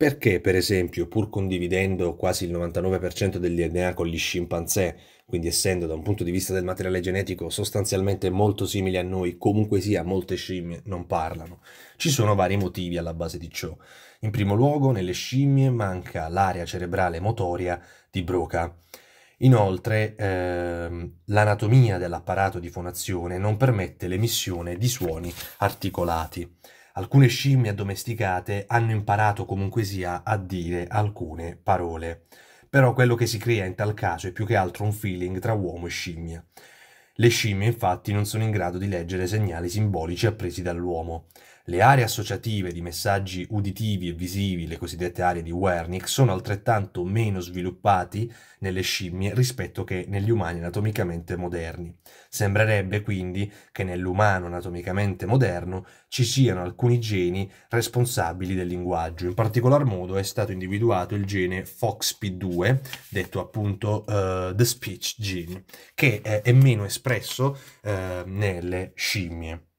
Perché, per esempio, pur condividendo quasi il 99% del DNA con gli scimpanzé, quindi essendo da un punto di vista del materiale genetico sostanzialmente molto simili a noi, comunque sia molte scimmie non parlano, ci sono vari motivi alla base di ciò. In primo luogo, nelle scimmie manca l'area cerebrale motoria di Broca. Inoltre, ehm, l'anatomia dell'apparato di fonazione non permette l'emissione di suoni articolati alcune scimmie addomesticate hanno imparato comunque sia a dire alcune parole. Però quello che si crea in tal caso è più che altro un feeling tra uomo e scimmia. Le scimmie infatti non sono in grado di leggere segnali simbolici appresi dall'uomo. Le aree associative di messaggi uditivi e visivi, le cosiddette aree di Wernicke, sono altrettanto meno sviluppati nelle scimmie rispetto che negli umani anatomicamente moderni. Sembrerebbe quindi che nell'umano anatomicamente moderno ci siano alcuni geni responsabili del linguaggio. In particolar modo è stato individuato il gene FOXP2, detto appunto uh, The Speech Gene, che è, è meno espresso espresso eh, nelle scimmie.